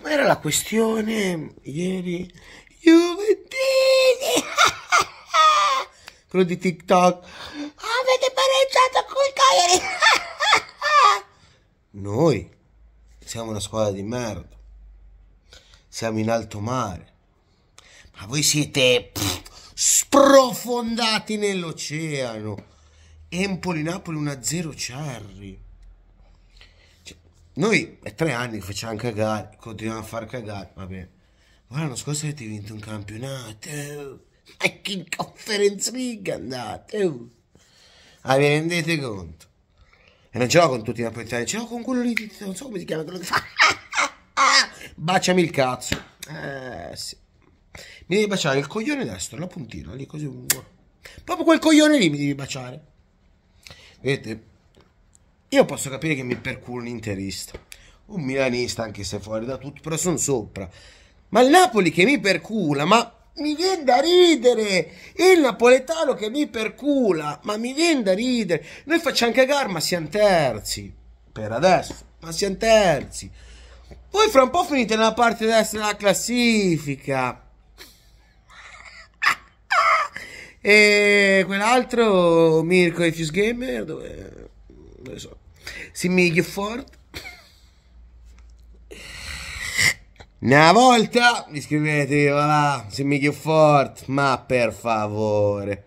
com'era la questione ieri? Juventini! Quello di TikTok. Avete pareggiato col Cagliari! Noi siamo una squadra di merda. Siamo in alto mare. Ma voi siete pff, sprofondati nell'oceano. Empoli-Napoli 1-0 Cerri. Noi è tre anni che facciamo cagare, continuiamo a far cagare, va bene. Ma l'anno scorso avete vinto un campionato. Eh. E che conference league andate. Eh? Ah, vi rendete conto? E non ce l'ho con tutti i napoletani, ce l'ho con quello lì, non so come si chiama quello che fa. Baciami il cazzo. Eh sì. Mi devi baciare il coglione destro, la puntina lì così. Proprio quel coglione lì mi devi baciare. Vedete? Io posso capire che mi perculo un interista, un milanista anche se fuori da tutto, però sono sopra. Ma il Napoli che mi percula, ma mi viene da ridere! Il napoletano che mi percula, ma mi viene da ridere! Noi facciamo cagare, ma siamo terzi. Per adesso, ma siamo terzi. Poi fra un po' finite nella parte destra della classifica. E quell'altro, Mirko e Fuse Gamer, dove... dove so. Si forte. Una volta mi scrivete, voilà, si forte, ma per favore.